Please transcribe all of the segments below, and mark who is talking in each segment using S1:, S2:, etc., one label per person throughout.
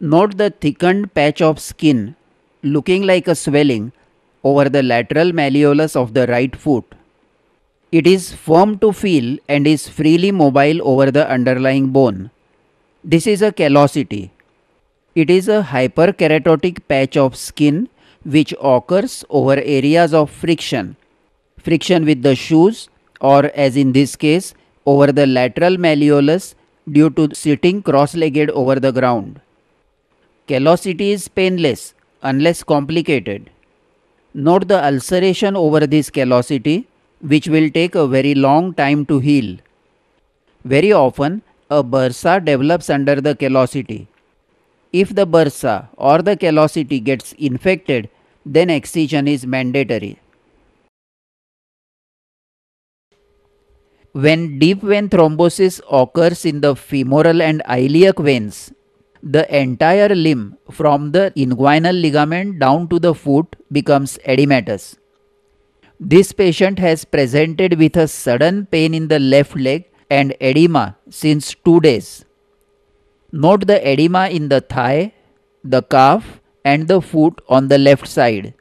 S1: Note the thickened patch of skin looking like a swelling over the lateral malleolus of the right foot. It is firm to feel and is freely mobile over the underlying bone. This is a callosity. It is a hyperkeratotic patch of skin which occurs over areas of friction. Friction with the shoes or as in this case over the lateral malleolus due to sitting cross-legged over the ground. Callosity is painless unless complicated. Note the ulceration over this callosity which will take a very long time to heal. Very often a bursa develops under the callosity. If the bursa or the callosity gets infected then excision is mandatory. When deep vein thrombosis occurs in the femoral and iliac veins, the entire limb from the inguinal ligament down to the foot becomes edematous. This patient has presented with a sudden pain in the left leg and edema since two days. Note the edema in the thigh, the calf, and the foot on the left side.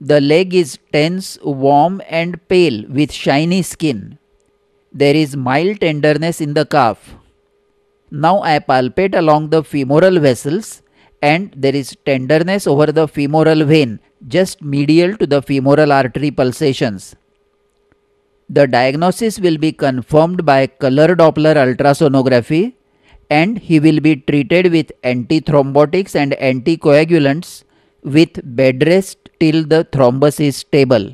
S1: The leg is tense, warm, and pale with shiny skin. There is mild tenderness in the calf. Now I palpate along the femoral vessels and there is tenderness over the femoral vein just medial to the femoral artery pulsations. The diagnosis will be confirmed by color Doppler ultrasonography and he will be treated with antithrombotics and anticoagulants with bed rest till the thrombus is stable.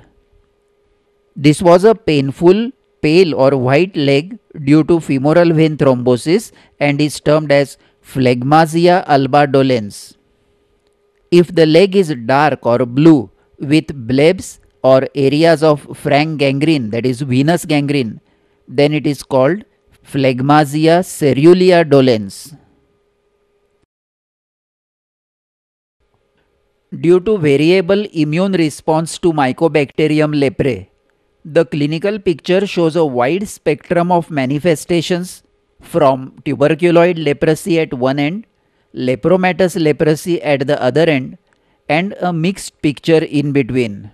S1: This was a painful pale or white leg due to femoral vein thrombosis and is termed as phlegmasia alba dolens. If the leg is dark or blue with blebs or areas of frank gangrene that is venous gangrene then it is called phlegmasia cerulea dolens. Due to variable immune response to Mycobacterium leprae, the clinical picture shows a wide spectrum of manifestations from tuberculoid leprosy at one end, lepromatous leprosy at the other end, and a mixed picture in between.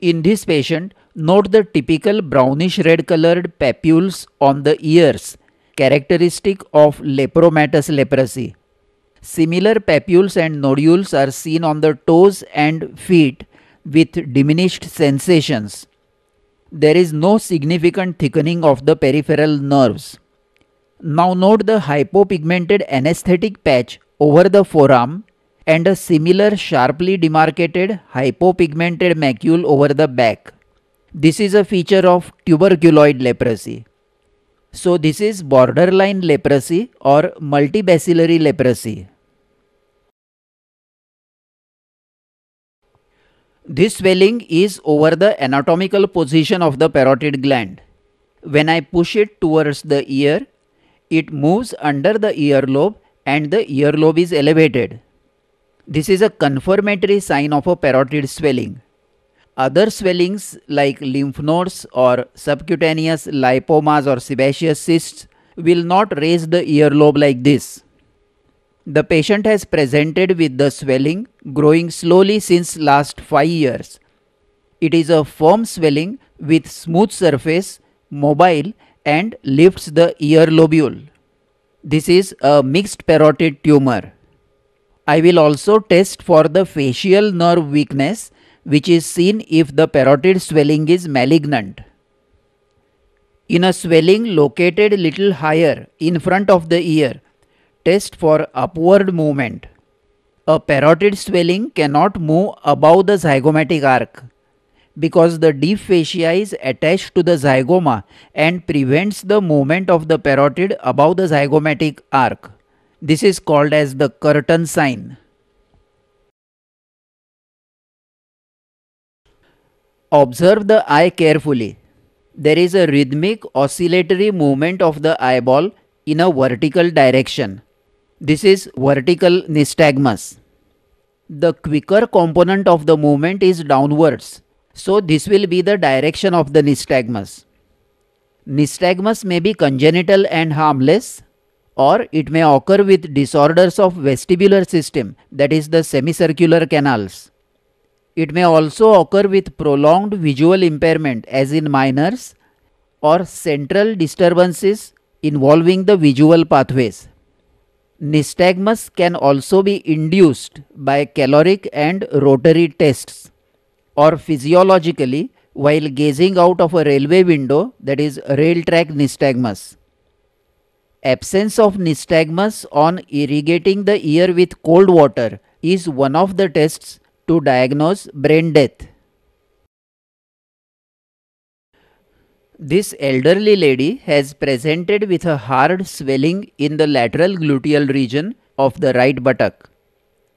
S1: In this patient, note the typical brownish red colored papules on the ears, characteristic of lepromatous leprosy. Similar papules and nodules are seen on the toes and feet with diminished sensations there is no significant thickening of the peripheral nerves. Now note the hypopigmented anesthetic patch over the forearm and a similar sharply demarcated hypopigmented macule over the back. This is a feature of tuberculoid leprosy. So this is borderline leprosy or multibacillary leprosy. This swelling is over the anatomical position of the parotid gland. When I push it towards the ear, it moves under the earlobe and the earlobe is elevated. This is a confirmatory sign of a parotid swelling. Other swellings like lymph nodes or subcutaneous lipomas or sebaceous cysts will not raise the earlobe like this. The patient has presented with the swelling growing slowly since last 5 years. It is a firm swelling with smooth surface, mobile and lifts the ear lobule. This is a mixed parotid tumor. I will also test for the facial nerve weakness which is seen if the parotid swelling is malignant. In a swelling located little higher in front of the ear, Test for upward movement. A parotid swelling cannot move above the zygomatic arc because the deep fascia is attached to the zygoma and prevents the movement of the parotid above the zygomatic arc. This is called as the curtain sign. Observe the eye carefully. There is a rhythmic oscillatory movement of the eyeball in a vertical direction. This is vertical nystagmus. The quicker component of the movement is downwards. So this will be the direction of the nystagmus. Nystagmus may be congenital and harmless or it may occur with disorders of vestibular system that is the semicircular canals. It may also occur with prolonged visual impairment as in minors or central disturbances involving the visual pathways. Nystagmus can also be induced by caloric and rotary tests or physiologically while gazing out of a railway window that is rail track nystagmus. Absence of nystagmus on irrigating the ear with cold water is one of the tests to diagnose brain death. This elderly lady has presented with a hard swelling in the lateral gluteal region of the right buttock.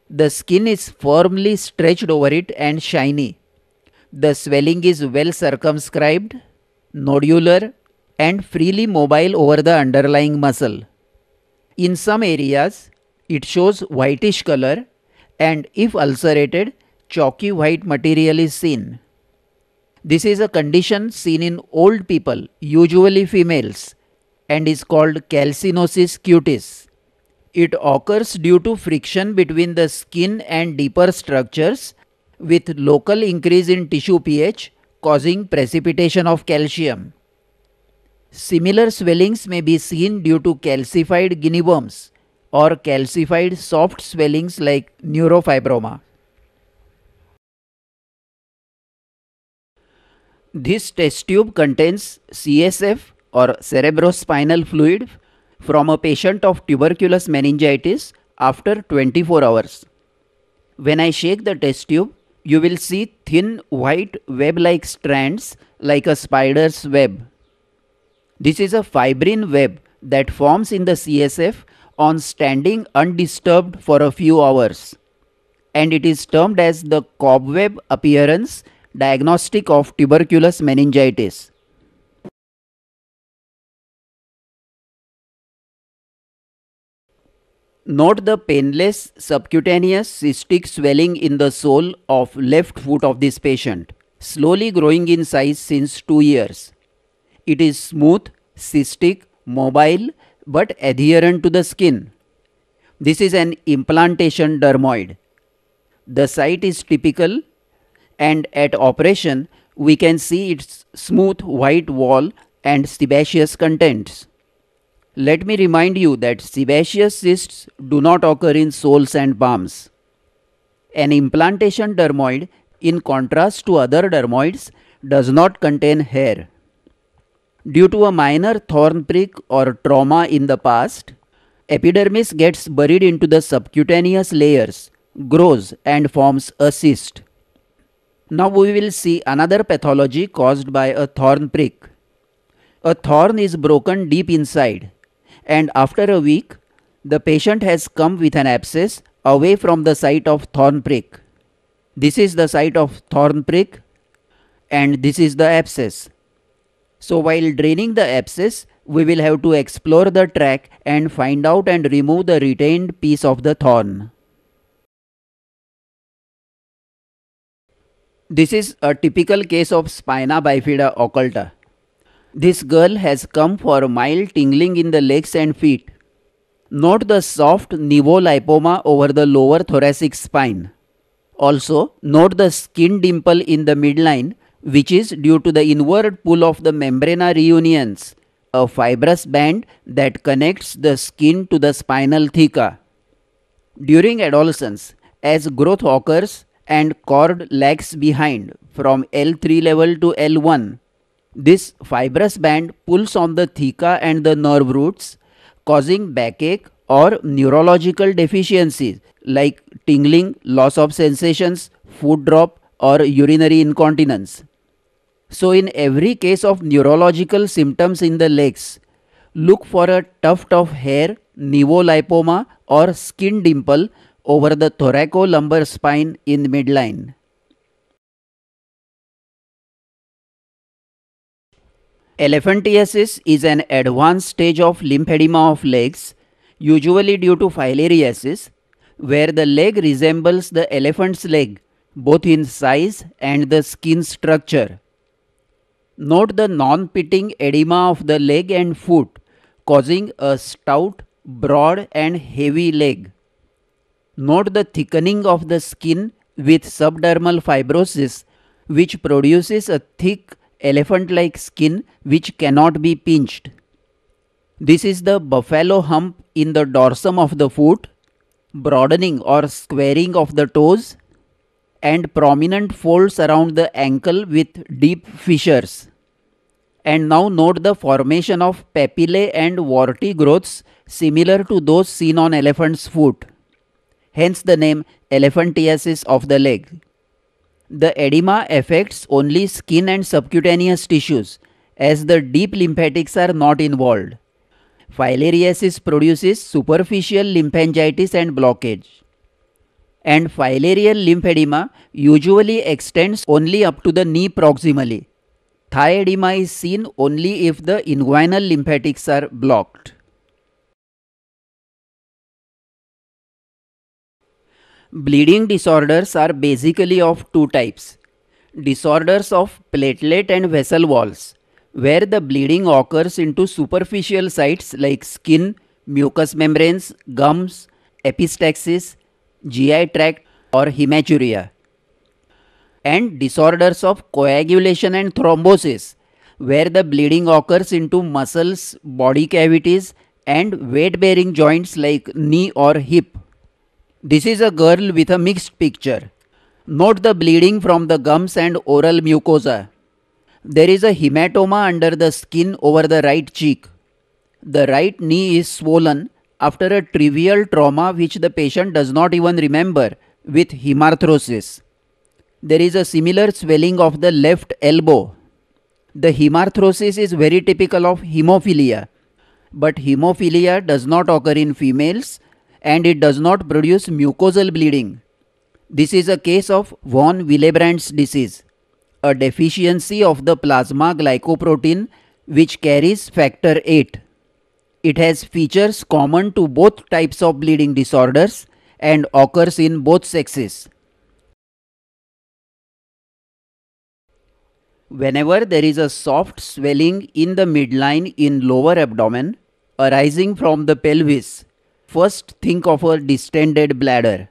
S1: The skin is firmly stretched over it and shiny. The swelling is well circumscribed, nodular, and freely mobile over the underlying muscle. In some areas, it shows whitish color, and if ulcerated, chalky white material is seen. This is a condition seen in old people, usually females, and is called calcinosis cutis. It occurs due to friction between the skin and deeper structures with local increase in tissue pH causing precipitation of calcium. Similar swellings may be seen due to calcified guinea worms or calcified soft swellings like neurofibroma. This test tube contains CSF or cerebrospinal fluid from a patient of tuberculous meningitis after 24 hours. When I shake the test tube, you will see thin white web like strands like a spider's web. This is a fibrin web that forms in the CSF on standing undisturbed for a few hours and it is termed as the cobweb appearance diagnostic of tuberculous meningitis. Note the painless subcutaneous cystic swelling in the sole of left foot of this patient, slowly growing in size since 2 years. It is smooth, cystic, mobile but adherent to the skin. This is an implantation dermoid. The site is typical and at operation we can see its smooth white wall and sebaceous contents. Let me remind you that sebaceous cysts do not occur in soles and palms. An implantation dermoid, in contrast to other dermoids, does not contain hair. Due to a minor thorn prick or trauma in the past, epidermis gets buried into the subcutaneous layers, grows and forms a cyst. Now we will see another pathology caused by a thorn prick. A thorn is broken deep inside and after a week the patient has come with an abscess away from the site of thorn prick. This is the site of thorn prick and this is the abscess. So while draining the abscess, we will have to explore the track and find out and remove the retained piece of the thorn. This is a typical case of spina bifida occulta. This girl has come for mild tingling in the legs and feet. Note the soft nivolipoma over the lower thoracic spine. Also, note the skin dimple in the midline, which is due to the inward pull of the membrana reunions, a fibrous band that connects the skin to the spinal theca. During adolescence, as growth occurs, and cord lags behind from L3 level to L1. This fibrous band pulls on the theca and the nerve roots, causing backache or neurological deficiencies like tingling, loss of sensations, food drop, or urinary incontinence. So, in every case of neurological symptoms in the legs, look for a tuft of hair, nevolipoma, or skin dimple over the thoracolumbar spine in midline. Elephantiasis is an advanced stage of lymphedema of legs, usually due to filariasis, where the leg resembles the elephant's leg, both in size and the skin structure. Note the non-pitting edema of the leg and foot, causing a stout, broad and heavy leg. Note the thickening of the skin with subdermal fibrosis, which produces a thick elephant like skin which cannot be pinched. This is the buffalo hump in the dorsum of the foot, broadening or squaring of the toes, and prominent folds around the ankle with deep fissures. And now note the formation of papillae and warty growths similar to those seen on elephant's foot hence the name elephantiasis of the leg. The edema affects only skin and subcutaneous tissues as the deep lymphatics are not involved. Filariasis produces superficial lymphangitis and blockage. And filarial lymphedema usually extends only up to the knee proximally. Thigh edema is seen only if the inguinal lymphatics are blocked. Bleeding disorders are basically of two types disorders of platelet and vessel walls, where the bleeding occurs into superficial sites like skin, mucous membranes, gums, epistaxis, GI tract, or hematuria, and disorders of coagulation and thrombosis, where the bleeding occurs into muscles, body cavities, and weight bearing joints like knee or hip. This is a girl with a mixed picture. Note the bleeding from the gums and oral mucosa. There is a hematoma under the skin over the right cheek. The right knee is swollen after a trivial trauma which the patient does not even remember with hemarthrosis. There is a similar swelling of the left elbow. The hemarthrosis is very typical of hemophilia, but hemophilia does not occur in females and it does not produce mucosal bleeding. This is a case of von Willebrand's disease, a deficiency of the plasma glycoprotein which carries factor 8. It has features common to both types of bleeding disorders and occurs in both sexes. Whenever there is a soft swelling in the midline in lower abdomen arising from the pelvis, First, think of a distended bladder.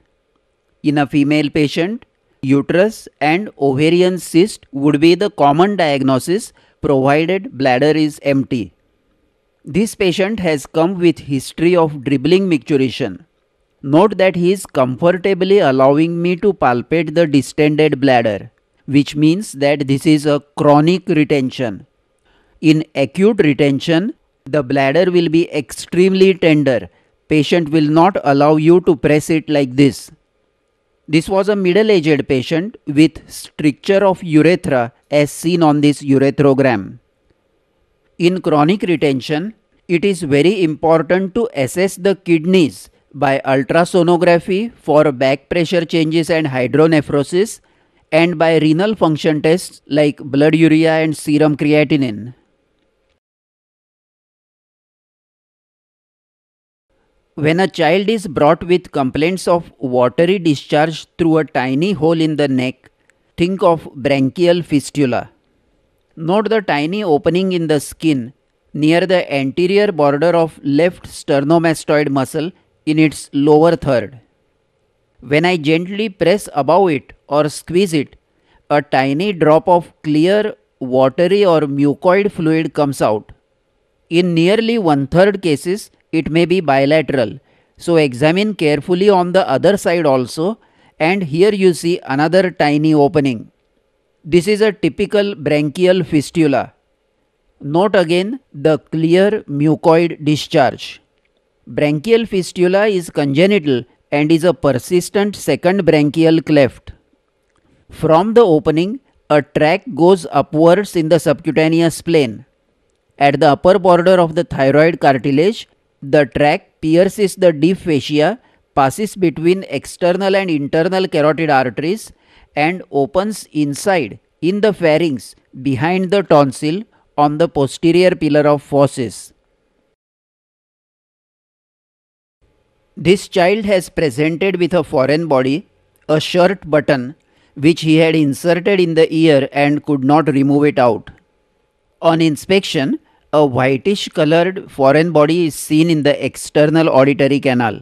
S1: In a female patient, uterus and ovarian cyst would be the common diagnosis provided bladder is empty. This patient has come with history of dribbling micturition. Note that he is comfortably allowing me to palpate the distended bladder, which means that this is a chronic retention. In acute retention, the bladder will be extremely tender patient will not allow you to press it like this. This was a middle-aged patient with stricture of urethra as seen on this urethrogram. In chronic retention, it is very important to assess the kidneys by ultrasonography for back pressure changes and hydronephrosis and by renal function tests like blood urea and serum creatinine. When a child is brought with complaints of watery discharge through a tiny hole in the neck, think of branchial fistula. Note the tiny opening in the skin near the anterior border of left sternomastoid muscle in its lower third. When I gently press above it or squeeze it, a tiny drop of clear, watery or mucoid fluid comes out. In nearly one third cases, it may be bilateral. So examine carefully on the other side also and here you see another tiny opening. This is a typical branchial fistula. Note again the clear mucoid discharge. Branchial fistula is congenital and is a persistent second branchial cleft. From the opening, a track goes upwards in the subcutaneous plane. At the upper border of the thyroid cartilage, the track pierces the deep fascia, passes between external and internal carotid arteries, and opens inside in the pharynx behind the tonsil on the posterior pillar of fosses. This child has presented with a foreign body, a shirt button which he had inserted in the ear and could not remove it out. On inspection, a whitish colored foreign body is seen in the external auditory canal.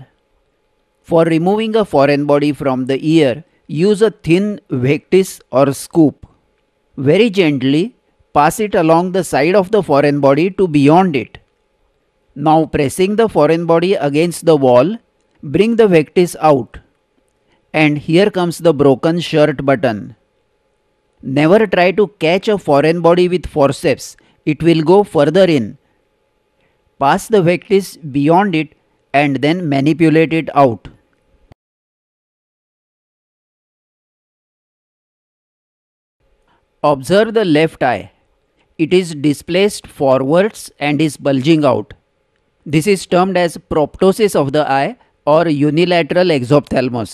S1: For removing a foreign body from the ear, use a thin vectis or scoop. Very gently, pass it along the side of the foreign body to beyond it. Now pressing the foreign body against the wall, bring the vectis out. And here comes the broken shirt button. Never try to catch a foreign body with forceps it will go further in, pass the vectis beyond it and then manipulate it out. Observe the left eye. It is displaced forwards and is bulging out. This is termed as proptosis of the eye or unilateral exophthalmos.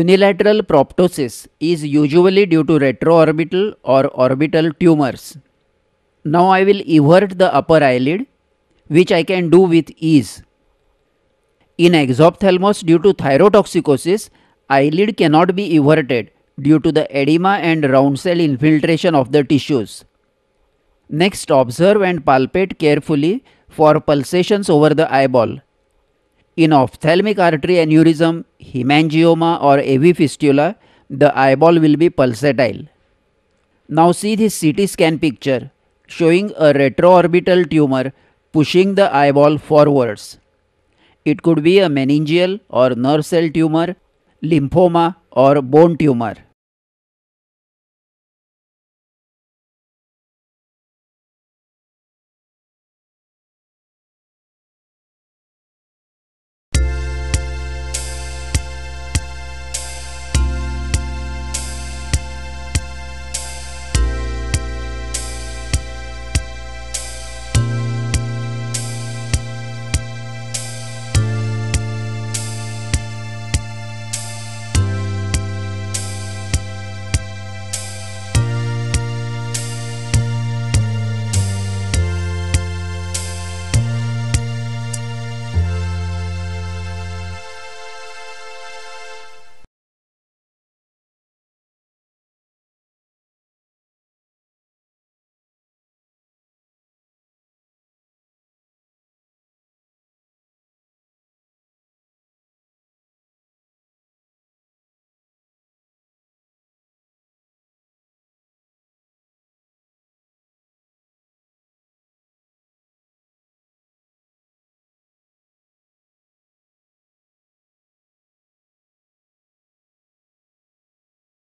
S1: Unilateral proptosis is usually due to retroorbital or orbital tumors. Now I will evert the upper eyelid which I can do with ease. In exophthalmos due to thyrotoxicosis, eyelid cannot be everted due to the edema and round cell infiltration of the tissues. Next observe and palpate carefully for pulsations over the eyeball. In ophthalmic artery aneurysm, hemangioma or AV fistula, the eyeball will be pulsatile. Now see this CT scan picture showing a retroorbital tumor pushing the eyeball forwards. It could be a meningeal or nerve cell tumor, lymphoma or bone tumor.